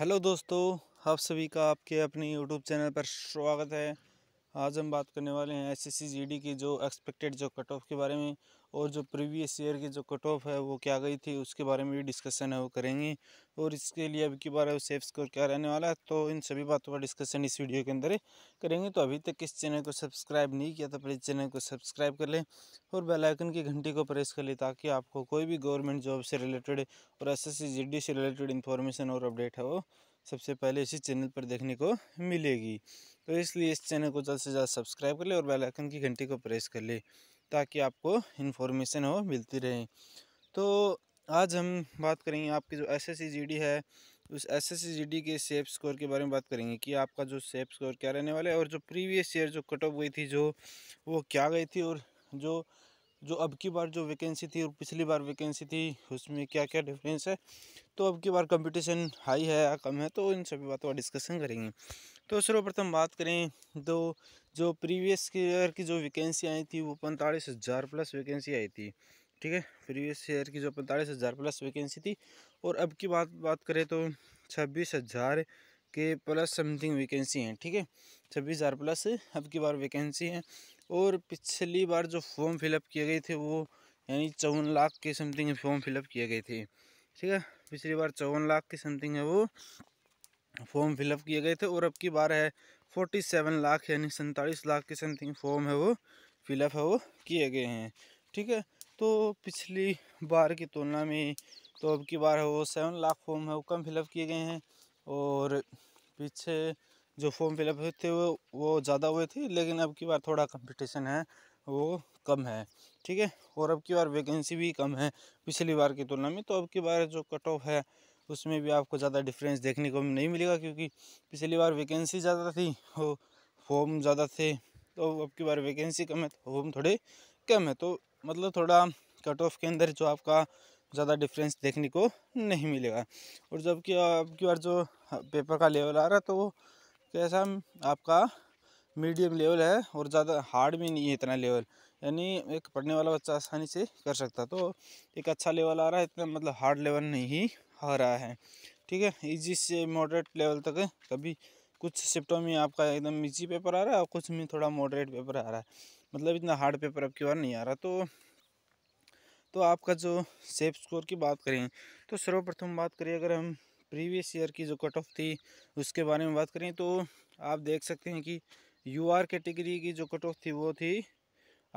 hello दोस्तों आप सभी का आपके अपने यूट्यूब चैनल पर स्वागत है आज हम बात करने वाले हैं एस एस की जो एक्सपेक्टेड जो कट ऑफ के बारे में और जो प्रीवियस ईयर की जो कट ऑफ है वो क्या गई थी उसके बारे में भी डिस्कशन है वो करेंगे और इसके लिए अब की बार है सेफ स्कोर क्या रहने वाला है तो इन सभी बातों का डिस्कशन इस वीडियो के अंदर करेंगे तो अभी तक इस चैनल को सब्सक्राइब नहीं किया तो प्लीज़ चैनल को सब्सक्राइब कर लें और बेलाइकन की घंटी को प्रेस कर लें ताकि आपको कोई भी गवर्नमेंट जॉब से रिलेटेड और एस एस से रिलेटेड इन्फॉर्मेशन और अपडेट है वो सबसे पहले इसी चैनल पर देखने को मिलेगी तो इसलिए इस चैनल को जल्द से जल्द सब्सक्राइब कर ले और बेल आइकन की घंटी को प्रेस कर ले ताकि आपको इन्फॉर्मेशन हो मिलती रहे तो आज हम बात करेंगे आपकी जो एस एस है उस एस एस के सेप स्कोर के बारे में बात करेंगे कि आपका जो सेप स्कोर क्या रहने वाला है और जो प्रीवियस ईयर जो कट ऑफ गई थी जो वो क्या गई थी और जो जो अब की बार जो वैकेंसी थी और पिछली बार वैकेंसी थी उसमें क्या क्या डिफरेंस है तो अब की बार कंपटीशन हाई है या कम है तो इन सभी बातों का डिस्कशन करेंगे तो सर्वप्रथम बात करें तो जो प्रीवियस ईयर की जो वैकेंसी आई थी वो पैंतालीस हज़ार प्लस वैकेंसी आई थी ठीक है प्रीवियस ईयर की जो पैंतालीस हज़ार प्लस वैकेंसी थी और अब की बात बात करें तो छब्बीस हज़ार के प्लस समथिंग वैकेंसी हैं ठीक है छब्बीस हज़ार प्लस अब की बार वैकेंसी हैं और पिछली बार जो फॉर्म फिलअप किए गए थे वो यानी चौवन लाख के समथिंग फॉर्म फिलअप किए गए थे ठीक है पिछली बार चौवन लाख के समथिंग है वो फॉर्म फिलअप किए गए थे और अब की बार है फोर्टी सेवन लाख यानी सैंतालीस लाख के समथिंग फॉर्म है वो फिलअप है वो किए गए हैं ठीक है तो पिछली बार की तुलना में तो अब की बार है वो सेवन लाख फॉर्म है वो कम फिलअप किए गए हैं और पीछे जो फॉर्म फिलअप हुए थे वो वो ज़्यादा हुए थे लेकिन अब की बार थोड़ा कंपटीशन है वो कम है ठीक है और अब की बार वैकेंसी भी कम है पिछली बार की तुलना में तो अब की बार जो कट ऑफ है उसमें भी आपको ज़्यादा डिफरेंस देखने को नहीं मिलेगा क्योंकि पिछली बार वैकेंसी ज़्यादा थी और तो फॉर्म ज़्यादा थे तो अब की बार वैकेंसी कम है तो फॉर्म थोड़े कम है तो मतलब थोड़ा कट ऑफ के अंदर जो आपका ज़्यादा डिफरेंस देखने को नहीं मिलेगा और जबकि अब की बार जो पेपर का लेवल आ रहा है तो वो कैसा आपका मीडियम लेवल है और ज़्यादा हार्ड भी नहीं है इतना लेवल यानी एक पढ़ने वाला बच्चा आसानी से कर सकता तो एक अच्छा लेवल आ रहा है इतना मतलब हार्ड लेवल नहीं आ रहा है ठीक है इजी से मॉडरेट लेवल तक है कभी कुछ शिफ्टों में आपका एकदम इजी पेपर आ रहा है और कुछ में थोड़ा मॉडरेट पेपर आ रहा है मतलब इतना हार्ड पेपर आपकी बार नहीं आ रहा तो तो आपका जो सेफ स्कोर की बात करें तो सर्वप्रथम बात करें अगर हम प्रीवियस ईयर की जो कट ऑफ थी उसके बारे में बात करें तो आप देख सकते हैं कि यू आर कैटेगरी की जो कट ऑफ थी वो थी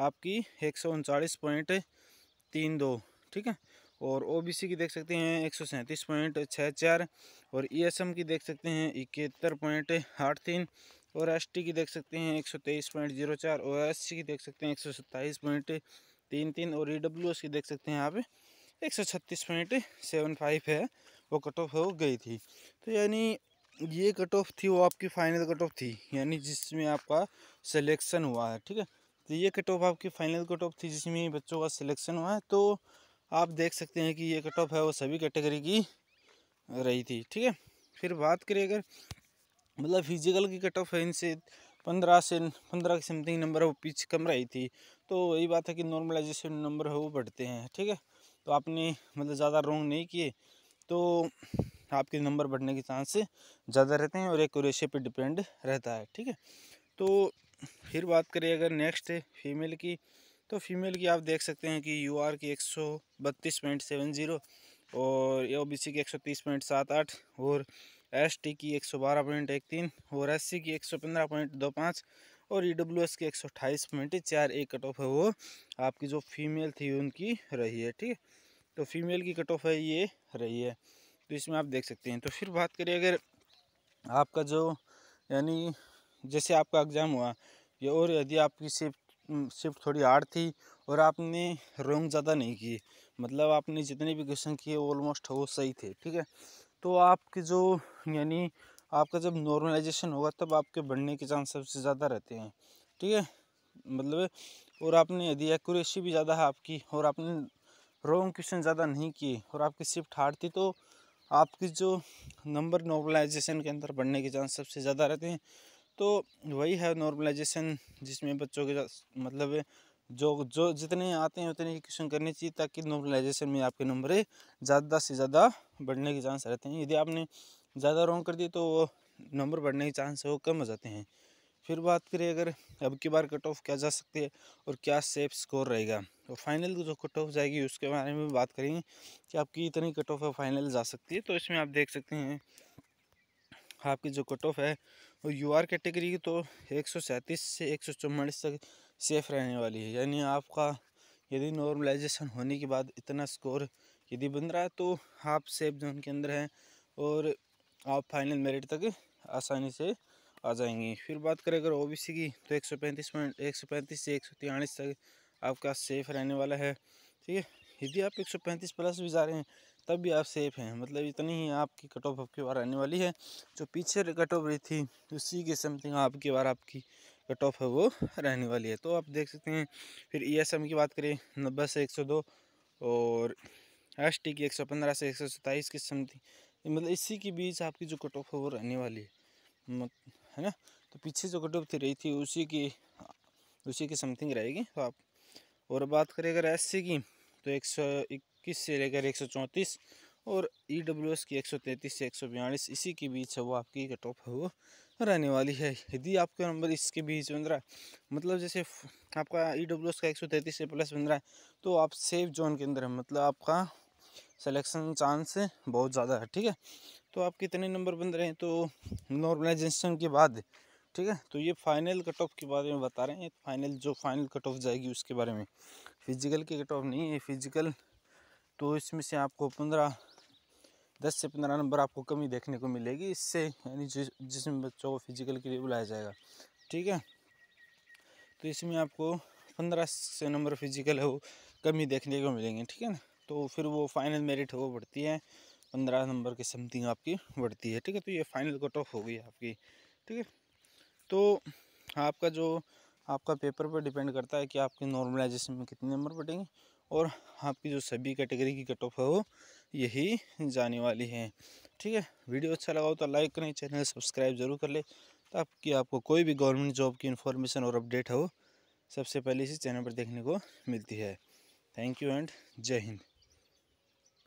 आपकी एक सौ उनचालीस पॉइंट तीन दो ठीक है और ओबीसी की देख सकते हैं एक सौ सैंतीस पॉइंट छः चार और ईएसएम e की देख सकते हैं इकहत्तर पॉइंट आठ तीन और एसटी की देख सकते हैं एक सौ तेईस पॉइंट जीरो चार और एस की देख सकते हैं एक सौ सत्ताईस पॉइंट तीन तीन और ई e की देख सकते हैं आप एक सौ छत्तीस पॉइंट सेवन फाइव है वो कट ऑफ हो गई थी तो यानी ये कट ऑफ थी वो आपकी फाइनल कट ऑफ थी यानी जिसमें आपका सिलेक्शन हुआ है ठीक है तो ये कट ऑफ आपकी फाइनल कट ऑफ थी जिसमें बच्चों का सिलेक्शन हुआ है तो आप देख सकते हैं कि ये कट ऑफ है वो सभी कैटेगरी की रही थी ठीक है फिर बात करें अगर मतलब फिजिकल की कट ऑफ है इनसे पंद्रह से पंद्रह के समथिंग नंबर वो पीछे कम रही थी तो वही बात है कि नॉर्मलाइजेशन नंबर है वो बढ़ते हैं ठीक है तो आपने मतलब ज़्यादा रोंग नहीं किए तो आपके नंबर बढ़ने के चांस ज़्यादा रहते हैं और एक रेशे पर डिपेंड रहता है ठीक है तो फिर बात करें अगर नेक्स्ट फीमेल की तो फीमेल की आप देख सकते हैं कि यू आर की एक सौ बत्तीस पॉइंट सेवन ज़ीरो और ए बी सी की एक सौ तीस पॉइंट सात आठ और एस टी की एक सौ बारह पॉइंट एक तीन और एस सी की एक सौ पंद्रह पॉइंट दो पाँच और ई डब्ल्यू एस की एक सौ पॉइंट चार एक कट ऑफ है वो आपकी जो फीमेल थी उनकी रही है ठीक है तो फीमेल की कट ऑफ है ये रही है तो इसमें आप देख सकते हैं तो फिर बात करें अगर आपका जो यानी जैसे आपका एग्ज़ाम हुआ या और यदि आपकी सिर्फ शिफ्ट थोड़ी हार्ड थी और आपने रोंग ज़्यादा नहीं किए मतलब आपने जितने भी क्वेश्चन किए ऑलमोस्ट वो सही थे ठीक है तो आपके जो यानी आपका जब नॉर्मलाइजेशन होगा तब आपके बढ़ने के चांस सबसे ज़्यादा रहते हैं ठीक है मतलब और आपने यदि एक्यूरेसी भी ज़्यादा है आपकी और आपने रोंग क्वेश्चन ज़्यादा नहीं किए और आपकी शिफ्ट हार्ड थी तो आपकी जो नंबर नॉर्मलाइजेशन के अंदर बढ़ने के चांस सबसे ज़्यादा रहते हैं तो वही है नॉर्मलाइजेशन जिसमें बच्चों के मतलब जो जो जितने आते हैं उतने ही क्वेश्चन करने चाहिए ताकि नॉर्मलाइजेशन में आपके नंबर ज़्यादा से ज़्यादा बढ़ने के चांस रहते हैं यदि आपने ज़्यादा रॉन्ग कर दिए तो नंबर बढ़ने के चांस वो कम हो जाते हैं फिर बात करें अगर अब की बार कट ऑफ क्या जा सकते हैं और क्या सेफ स्कोर रहेगा और तो फाइनल जो कट ऑफ जाएगी उसके बारे में बात करेंगे कि आपकी इतनी कट ऑफ फाइनल जा सकती है तो इसमें आप देख सकते हैं आपकी जो कट ऑफ है और यू आर कैटेगरी की तो एक सौ सैंतीस से एक सौ चौवालीस तक सेफ रहने वाली है यानी आपका यदि नॉर्मलाइजेशन होने के बाद इतना स्कोर यदि बन रहा है तो आप सेफ जोन के अंदर हैं और आप फाइनल मेरिट तक आसानी से आ जाएंगी फिर बात करें अगर ओ की तो एक सौ पैंतीस पॉइंट एक सौ पैंतीस से एक सौ तिरालीस तक आपका सेफ रहने वाला है ठीक है यदि आप एक सौ पैंतीस प्लस भी जा रहे हैं तब भी आप सेफ़ हैं मतलब इतनी ही आपकी कट ऑफ आपकी बार आने वाली है जो पीछे कट ऑफ रही थी उसी के समथिंग आपकी बार आपकी कट ऑफ है वो रहने वाली है तो आप देख सकते हैं फिर ई एस एम की बात करें नब्बे से एक सौ दो और एस टी की एक सौ पंद्रह से एक सौ सत्ताईस की समथिंग मतलब इसी के बीच आपकी जो कट ऑफ है वो रहने वाली है है ना तो पीछे जो कट ऑफ थी रही थी उसी की उसी की समथिंग रहेगी तो आप और बात करें अगर एस सी की तो एक सौ एक किस से लेकर एक सौ चौंतीस और ई डब्ल्यू एस की एक सौ तैंतीस से एक सौ बयालीस इसी के बीच है वो आपकी कट ऑफ है वो रहने वाली है यदि आपका नंबर इसके बीच बन रहा है मतलब जैसे आपका ई डब्ल्यू एस का एक सौ तैंतीस से प्लस बन रहा है तो आप सेफ जोन के अंदर है मतलब आपका सिलेक्शन चांस बहुत ज़्यादा है ठीक है तो आप कितने नंबर बन रहे हैं तो नॉर्मलाइजेशन के बाद ठीक है तो ये फाइनल कट ऑफ के बारे में बता रहे हैं फाइनल जो फाइनल कट ऑफ जाएगी उसके बारे में फिजिकल की कट ऑफ नहीं है फिजिकल तो इसमें से आपको पंद्रह दस से पंद्रह नंबर आपको कमी देखने को मिलेगी इससे यानी जिस जिसमें बच्चों को फिजिकल के लिए बुलाया जाएगा ठीक है तो इसमें आपको पंद्रह से नंबर फिजिकल है वो कमी देखने को मिलेंगे ठीक है ना तो फिर वो फाइनल मेरिट वो बढ़ती है पंद्रह नंबर के समथिंग आपकी बढ़ती है ठीक है तो ये फाइनल कट ऑफ हो गई आपकी ठीक है तो आपका जो आपका पेपर पर डिपेंड करता है कि आपके नॉर्मलाइजेशन में कितने नंबर बढ़ेंगे और आपकी जो सभी कैटेगरी की कट ऑफ है वो यही जाने वाली है ठीक है वीडियो अच्छा लगा हो तो लाइक करें चैनल सब्सक्राइब जरूर कर ले ताकि आपको कोई भी गवर्नमेंट जॉब की इन्फॉर्मेशन और अपडेट हो सबसे पहले इसी चैनल पर देखने को मिलती है थैंक यू एंड जय हिंद